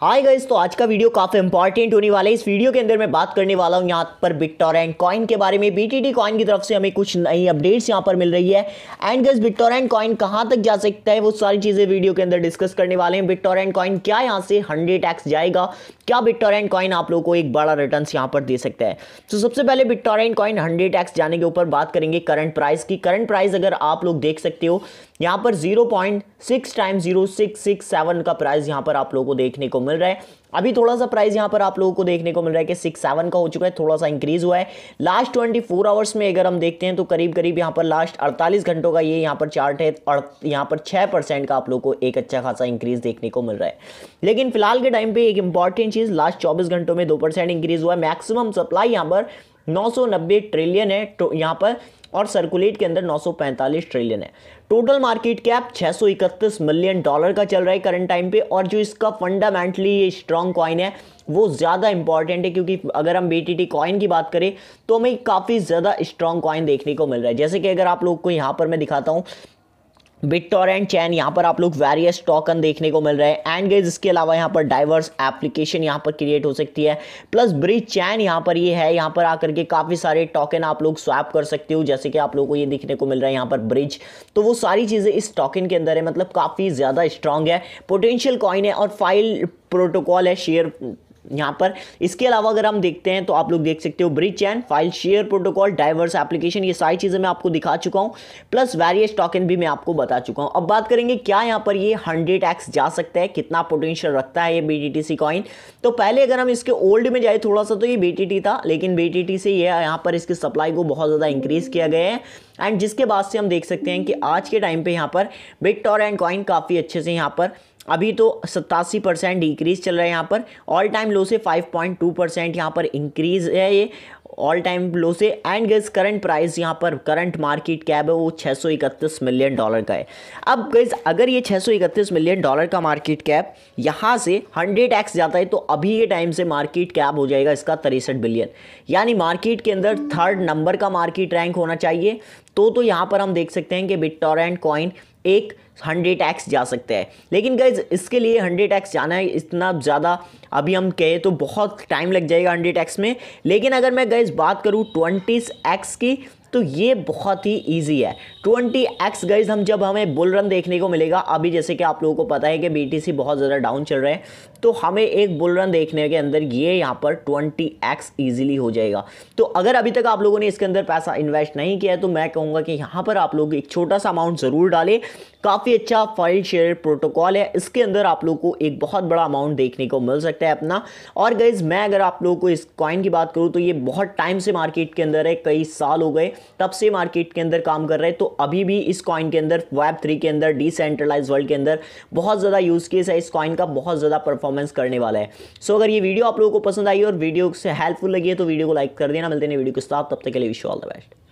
hi guys तो आज का वीडियो काफ़ी इंपॉर्टेंट होने वाला है इस वीडियो के अंदर मैं बात करने वाला हूँ यहाँ पर बिटटोरेंट कॉइन के बारे में बीटीटी कॉइन की तरफ से हमें कुछ नई अपडेट्स यहाँ पर मिल रही है एंड गाइस बिटटोरेंट कॉइन कहाँ तक जा सकता है वो सारी चीज़ें वीडियो के अंदर डिस्कस करने वाले हैं बिटटोरेंट कॉइन क्या यहाँ से हंड्रेड टैक्स जाएगा क्या बिटटोरेंट कॉइन आप लोगों को एक बड़ा रिटर्न यहाँ पर दे सकता है तो सबसे पहले बिटटोरेंट कॉइन हंड्रेड टैक्स जाने के ऊपर बात करेंगे करंट प्राइस की करंट प्राइस अगर आप लोग देख सकते हो यहाँ पर zero point six time zero six six seven का प्राइस यहाँ पर आप लोगों को देखने को मिल रहा है अभी थोड़ा सा प्राइस यहाँ पर आप लोगों को देखने को मिल रहा है कि सिक्स सेवन का हो चुका है थोड़ा सा इंक्रीज हुआ है लास्ट ट्वेंटी फोर आवर्स में अगर हम देखते हैं तो करीब करीब यहाँ पर लास्ट अड़तालीस घंटों का ये यहाँ पर चार्ट है और यहाँ पर छः परसेंट का आप लोग को एक अच्छा खासा इंक्रीज देखने को मिल रहा है लेकिन फिलहाल के टाइम पर एक इंपॉर्टेंट चीज़ लास्ट चौबीस घंटों में दो परसेंट इंक्रीज हुआ है मैक्सिमम सप्लाई यहाँ पर 990 ट्रिलियन है तो यहाँ पर और सर्कुलेट के अंदर 945 ट्रिलियन है total market cap 631 million dollar का चल रहा है करंट टाइम पे और जो इसका फंडामेंटली स्ट्रॉन्ग कॉइन है वो ज़्यादा इंपॉर्टेंट है क्योंकि अगर हम बी कॉइन की बात करें तो हमें काफ़ी ज़्यादा स्ट्रॉन्ग कॉइन देखने को मिल रहा है जैसे कि अगर आप लोग को यहाँ पर मैं दिखाता हूँ बिट एंड चैन यहाँ पर आप लोग वेरियस टोकन देखने को मिल रहे हैं एंड गेज इसके अलावा यहाँ पर डाइवर्स एप्लीकेशन यहाँ पर क्रिएट हो सकती है प्लस ब्रिज चैन यहाँ पर ये यह है यहाँ पर आकर के काफ़ी सारे टोकन आप लोग स्वैप कर सकते हो जैसे कि आप लोगों को ये देखने को मिल रहा है यहाँ पर ब्रिज तो वो सारी चीज़ें इस टोकन के अंदर है मतलब काफ़ी ज़्यादा स्ट्रांग है पोटेंशियल कॉइन है और फाइल प्रोटोकॉल है शेयर यहाँ पर इसके अलावा अगर हम देखते हैं तो आप लोग देख सकते हो bridge chain file share protocol diverse application ये सारी चीज़ें मैं आपको दिखा चुका हूँ प्लस वेरियस टॉकन भी मैं आपको बता चुका हूँ अब बात करेंगे क्या यहाँ पर ये हंड्रेड एक्स जा सकता है कितना पोटेंशियल रखता है ये बी कॉइन तो पहले अगर हम इसके ओल्ड में जाए थोड़ा सा तो ये बी था लेकिन बी से ये यह यहाँ पर इसकी सप्लाई को बहुत ज़्यादा इंक्रीज़ किया गया है एंड जिसके बाद से हम देख सकते हैं कि आज के टाइम पर यहाँ पर बिट टॉर एंड कॉइन काफ़ी अच्छे से यहाँ पर अभी तो सत्तासी परसेंट डिक्रीज चल रहा है यहाँ पर ऑल टाइम लो से 5.2 परसेंट यहाँ पर इंक्रीज है ये ऑल टाइम लो से एंड गज करंट प्राइस यहाँ पर करंट मार्केट कैब है वो 631 मिलियन डॉलर का है अब गज अगर ये 631 मिलियन डॉलर का मार्केट कैप यहाँ से 100 एक्स जाता है तो अभी के टाइम से मार्केट कैप हो जाएगा इसका तिरसठ बिलियन यानी मार्केट के अंदर थर्ड नंबर का मार्केट रैंक होना चाहिए तो तो यहाँ पर हम देख सकते हैं कि बिट टॉरेंट कॉइन एक हंड्रेड एक्स जा सकते हैं लेकिन गाइज इसके लिए हंड्रेड एक्स जाना है इतना ज़्यादा अभी हम कहें तो बहुत टाइम लग जाएगा हंड्रेड एक्स में लेकिन अगर मैं गाइज बात करूँ ट्वेंटी एक्स की तो ये बहुत ही इजी है ट्वेंटी एक्स गाइज हम जब हमें बुल रन देखने को मिलेगा अभी जैसे कि आप लोगों को पता है कि बी बहुत ज़्यादा डाउन चल रहे हैं तो हमें एक बुल रन देखने के अंदर ये यहाँ पर ट्वेंटी एक्स ईजिली हो जाएगा तो अगर अभी तक आप लोगों ने इसके अंदर पैसा इन्वेस्ट नहीं किया है तो मैं कहूँगा कि यहाँ पर आप लोग एक छोटा सा अमाउंट ज़रूर डालें काफ़ी अच्छा फाइल शेयर प्रोटोकॉल है इसके अंदर आप लोग को एक बहुत बड़ा अमाउंट देखने को मिल सकता है अपना और गईज मैं अगर आप लोगों को इस कॉइन की बात करूँ तो ये बहुत टाइम से मार्केट के अंदर है कई साल हो गए तब से मार्केट के अंदर काम कर रहे हैं तो अभी भी इस कॉइन के अंदर वेब थ्री के अंदर डिसेंट्रलाइज वर्ल्ड के अंदर बहुत ज़्यादा यूज़ केस है इस कॉइन का बहुत ज़्यादा परफॉर्मेंस परफॉर्मेंस करने वाला है सो अगर ये वीडियो आप लोगों को पसंद आई और वीडियो से हेल्पफुल लगी है तो वीडियो को लाइक कर देना मिलते हैं वीडियो को साफ तब तक के लिए विश ऑल द बेस्ट